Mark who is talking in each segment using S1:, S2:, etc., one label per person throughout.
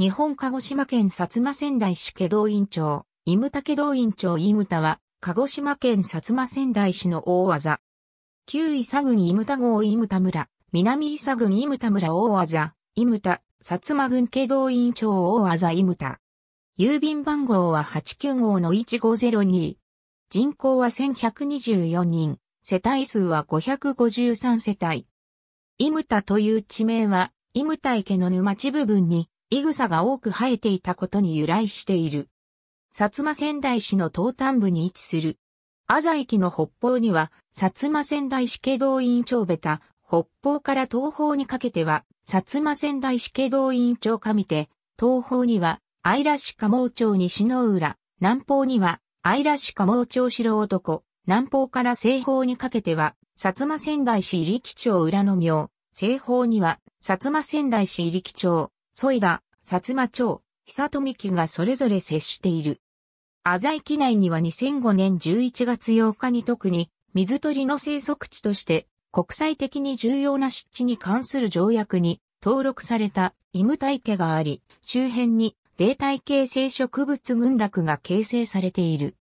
S1: 日本鹿児島県薩摩仙台市家道院イムタ家道院長イムタは、鹿児島県薩摩仙台市の大技。旧伊佐郡イムタ号イムタ村、南伊佐郡イムタ村大技、イムタ、薩摩郡家道院長大技イムタ。郵便番号は89号の1502。人口は1124人、世帯数は553世帯。イムタという地名は、イムタ池の沼地部分に、イグサが多く生えていたことに由来している。薩摩仙台市の東端部に位置する。阿佐駅の北方には、薩摩仙台市家道員長ベタ、北方から東方にかけては、薩摩仙台市家道員長上手、東方には、愛らし加毛町西の浦、南方には、愛らし加毛町白男、南方から西方にかけては、薩摩仙台市入木町裏の名、西方には、薩摩仙台市入木町、添田、薩摩町、久富木がそれぞれ接している。浅井機内には2005年11月8日に特に水鳥の生息地として国際的に重要な湿地に関する条約に登録されたイム体系家があり、周辺に霊体系生植物群落が形成されている。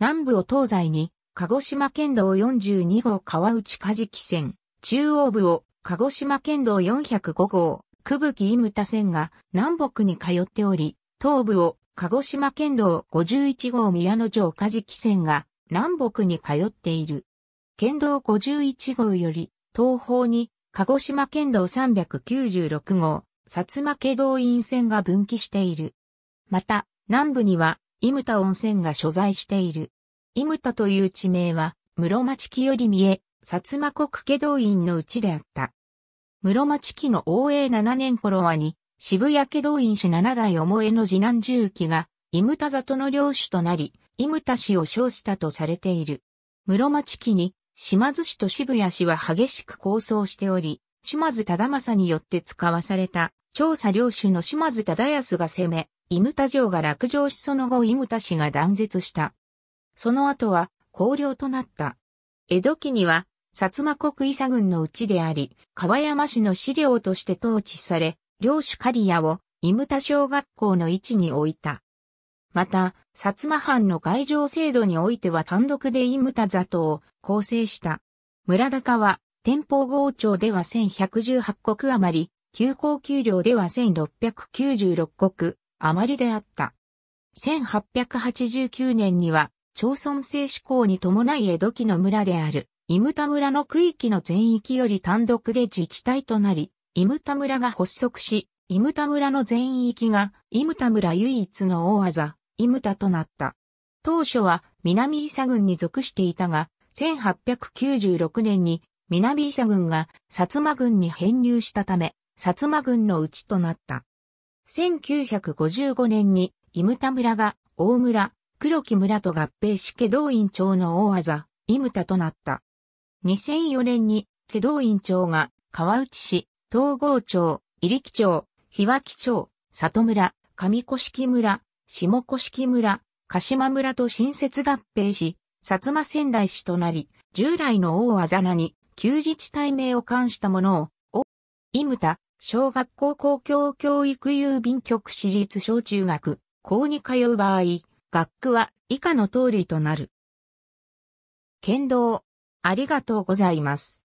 S1: 南部を東西に鹿児島県道42号川内梶木線、中央部を鹿児島県道405号久吹井牟田線が南北に通っており、東部を鹿児島県道51号宮野城岡敷線が南北に通っている。県道51号より東方に鹿児島県道396号、薩摩家道院線が分岐している。また、南部には、伊牟田温泉が所在している。伊牟田という地名は、室町期より見え、薩摩国家道院のうちであった。室町期の応永7年頃はに、渋谷家動院氏七代重の次男重機が、イムタ里の領主となり、イムタ氏を称したとされている。室町期に、島津氏と渋谷氏は激しく抗争しており、島津忠政によって使わされた、調査領主の島津忠康が攻め、イムタ城が落城しその後イムタ氏が断絶した。その後は、公領となった。江戸期には、薩摩国伊佐軍のうちであり、川山市の資料として統治され、領主刈谷を、伊牟田小学校の位置に置いた。また、薩摩藩の外城制度においては単独で伊牟田等を構成した。村高は、天保豪町では1118国余り、旧高給料では1696国余りであった。1889年には、町村制施行に伴い江戸期の村である、イムタ村の区域の全域より単独で自治体となり、イムタ村が発足し、イムタ村の全域が、イムタ村唯一の大技、イムタとなった。当初は南伊佐郡に属していたが、1896年に南伊佐郡が薩摩郡に編入したため、薩摩郡のうちとなった。1955年に、イムタ村が大村、黒木村と合併し家動員長の大技、イムタとなった。2004年に、祁答院町が、川内市、東郷町、入木町、日脇町、里村、上古式村、下古式村、鹿島村と新設合併し、薩摩仙台市となり、従来の大あざなに、旧自治体名を冠したものを、お、いむた、小学校公共教育郵便局私立小中学、校に通う場合、学区は以下の通りとなる。県道、ありがとうございます。